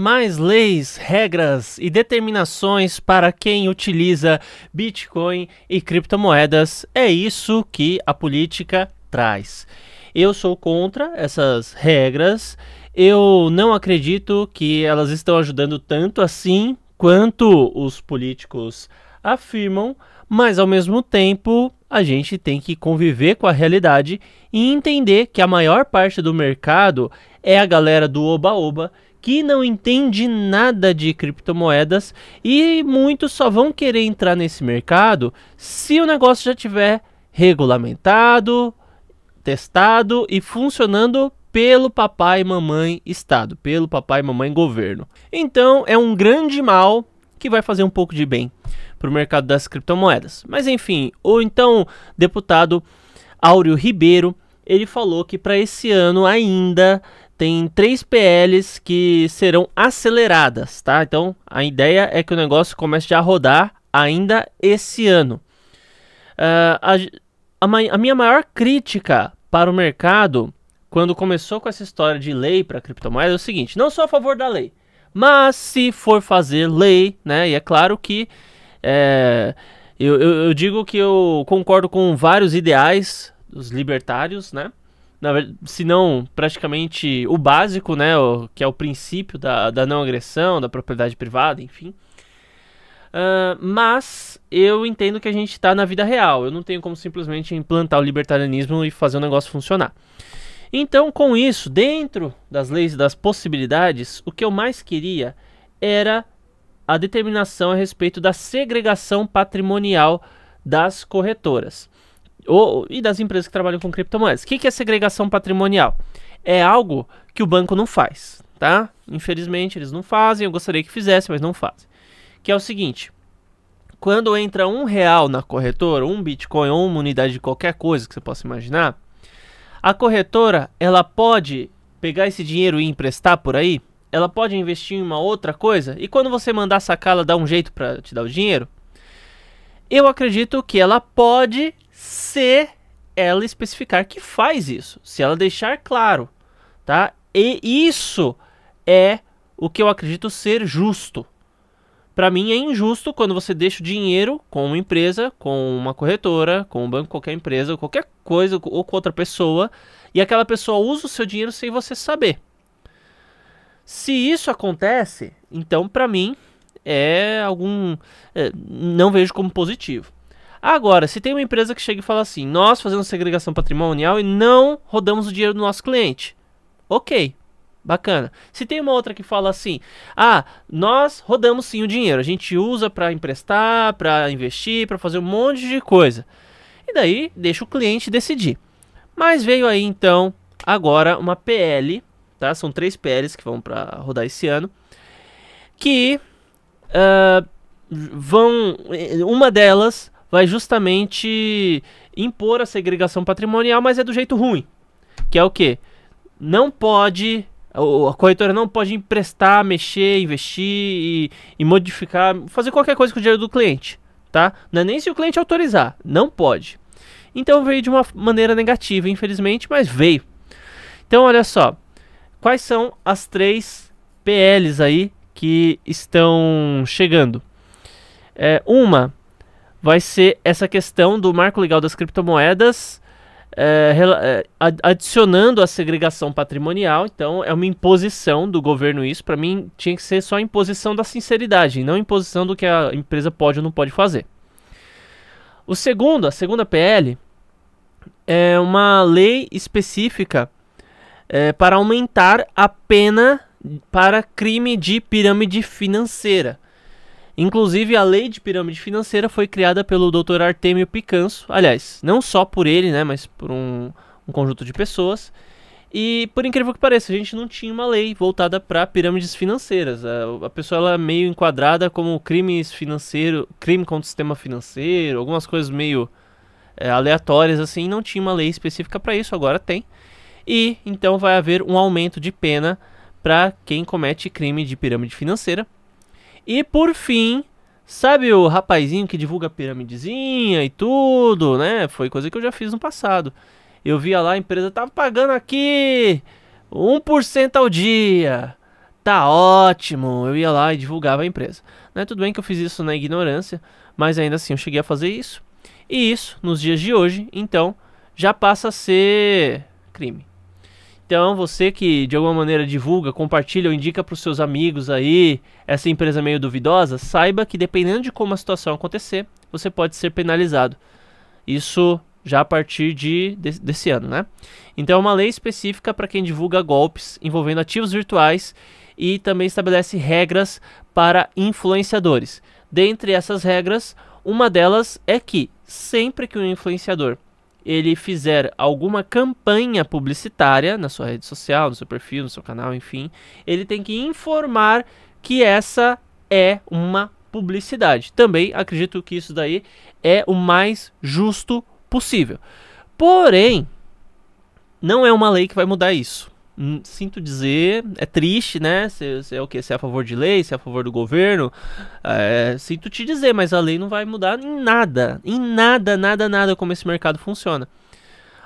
mais leis, regras e determinações para quem utiliza Bitcoin e criptomoedas. É isso que a política traz. Eu sou contra essas regras. Eu não acredito que elas estão ajudando tanto assim quanto os políticos afirmam, mas ao mesmo tempo a gente tem que conviver com a realidade e entender que a maior parte do mercado é a galera do oba-oba que não entende nada de criptomoedas e muitos só vão querer entrar nesse mercado se o negócio já tiver regulamentado, testado e funcionando pelo papai e mamãe Estado, pelo papai e mamãe governo. Então é um grande mal que vai fazer um pouco de bem para o mercado das criptomoedas. Mas enfim, ou então deputado Áureo Ribeiro, ele falou que para esse ano ainda tem três PLs que serão aceleradas, tá? Então a ideia é que o negócio comece a rodar ainda esse ano. Uh, a, a, a minha maior crítica para o mercado quando começou com essa história de lei para criptomoeda é o seguinte: não sou a favor da lei, mas se for fazer lei, né? E é claro que é, eu, eu, eu digo que eu concordo com vários ideais dos libertários, né? se não praticamente o básico, né, o, que é o princípio da, da não agressão, da propriedade privada, enfim. Uh, mas eu entendo que a gente está na vida real. Eu não tenho como simplesmente implantar o libertarianismo e fazer o negócio funcionar. Então, com isso, dentro das leis e das possibilidades, o que eu mais queria era a determinação a respeito da segregação patrimonial das corretoras ou, e das empresas que trabalham com criptomoedas. O que, que é segregação patrimonial? É algo que o banco não faz, tá? Infelizmente eles não fazem, eu gostaria que fizesse, mas não fazem. Que é o seguinte, quando entra um real na corretora, um Bitcoin ou uma unidade de qualquer coisa que você possa imaginar, a corretora ela pode pegar esse dinheiro e emprestar por aí, ela pode investir em uma outra coisa e quando você mandar sacá-la dar um jeito para te dar o dinheiro, eu acredito que ela pode se ela especificar que faz isso, se ela deixar claro, tá? E isso é o que eu acredito ser justo. Para mim é injusto quando você deixa o dinheiro com uma empresa, com uma corretora, com um banco, qualquer empresa, qualquer coisa ou com outra pessoa e aquela pessoa usa o seu dinheiro sem você saber. Se isso acontece, então para mim é algum é, não vejo como positivo. Agora, se tem uma empresa que chega e fala assim: nós fazemos segregação patrimonial e não rodamos o dinheiro do nosso cliente. Ok, bacana. Se tem uma outra que fala assim: ah, nós rodamos sim o dinheiro, a gente usa para emprestar, para investir, para fazer um monte de coisa. E daí deixa o cliente decidir. Mas veio aí então agora uma PL, tá? São três PLs que vão para rodar esse ano, que uh, vão, eh, uma delas vai justamente impor a segregação patrimonial, mas é do jeito ruim. Que é o quê? Não pode a corretora não pode emprestar, mexer, investir e, e, modificar, fazer qualquer coisa com o dinheiro do cliente, tá? Não é nem se o cliente autorizar, não pode. Então veio de uma maneira negativa, infelizmente, mas veio. Então olha só, quais são as três PLs aí que estão chegando? É, uma vai ser essa questão do marco legal das criptomoedas. É, é adicionando a segregação patrimonial, então é uma imposição do governo isso. Para mim, tinha que ser só a imposição da sinceridade, não imposição do que a empresa pode ou não pode fazer. O segundo, a segunda PL, é uma lei específica é, para aumentar a pena para crime de pirâmide financeira. Inclusive, a lei de pirâmide financeira foi criada pelo Dr. Artemio Picanso, aliás, não só por ele, né, mas por um, um conjunto de pessoas. E por incrível que pareça, a gente não tinha uma lei voltada para pirâmides financeiras. A, a pessoa ela é meio enquadrada como crimes financeiro, crime contra o sistema financeiro, algumas coisas meio é, aleatórias assim, não tinha uma lei específica para isso, agora tem. E então vai haver um aumento de pena para quem comete crime de pirâmide financeira. E por fim, sabe o rapazinho que divulga piramidezinha e tudo, né? Foi coisa que eu já fiz no passado. Eu via lá, a empresa tava pagando aqui 1% ao dia. Tá ótimo. Eu ia lá e divulgava a empresa. Né? Tudo bem que eu fiz isso na ignorância, mas ainda assim eu cheguei a fazer isso. E isso, nos dias de hoje, então, já passa a ser crime. Então, você que de alguma maneira divulga, compartilha ou indica para os seus amigos aí essa empresa meio duvidosa, saiba que dependendo de como a situação acontecer, você pode ser penalizado. Isso já a partir de, de desse ano, né? Então, é uma lei específica para quem divulga golpes envolvendo ativos virtuais e também estabelece regras para influenciadores. Dentre essas regras, uma delas é que sempre que um influenciador ele fizer alguma campanha publicitária na sua rede social, no seu perfil, no seu canal, enfim, ele tem que informar que essa é uma publicidade. Também acredito que isso daí é o mais justo possível. Porém, não é uma lei que vai mudar isso. Hum, sinto dizer, é triste, né? Se, se é o que? Se é a favor de lei, se é a favor do governo. É, sinto te dizer, mas a lei não vai mudar em nada. Em nada, nada, nada como esse mercado funciona.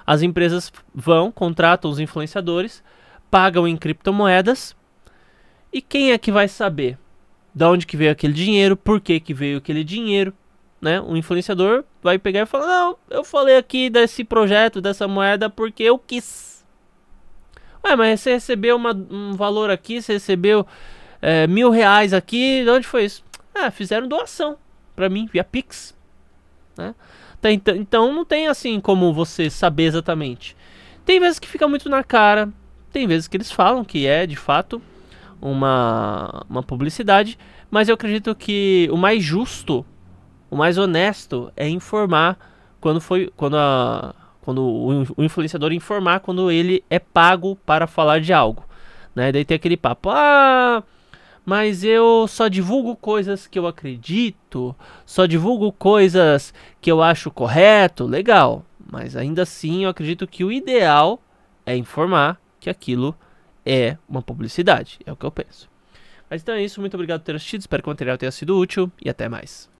As empresas vão, contratam os influenciadores, pagam em criptomoedas. E quem é que vai saber da onde que veio aquele dinheiro, por que, que veio aquele dinheiro? Né? O influenciador vai pegar e falar: Não, eu falei aqui desse projeto, dessa moeda, porque eu quis Ué, mas você recebeu uma, um valor aqui, você recebeu é, mil reais aqui, de onde foi isso? Ah, fizeram doação para mim via Pix. Né? Então, então não tem assim como você saber exatamente. Tem vezes que fica muito na cara, tem vezes que eles falam que é de fato uma, uma publicidade, mas eu acredito que o mais justo, o mais honesto é informar quando foi quando a quando o, o influenciador informar quando ele é pago para falar de algo, né? Daí tem aquele papo, ah, mas eu só divulgo coisas que eu acredito, só divulgo coisas que eu acho correto, legal. Mas ainda assim, eu acredito que o ideal é informar que aquilo é uma publicidade, é o que eu penso. Mas então é isso, muito obrigado por ter assistido, espero que o material tenha sido útil e até mais.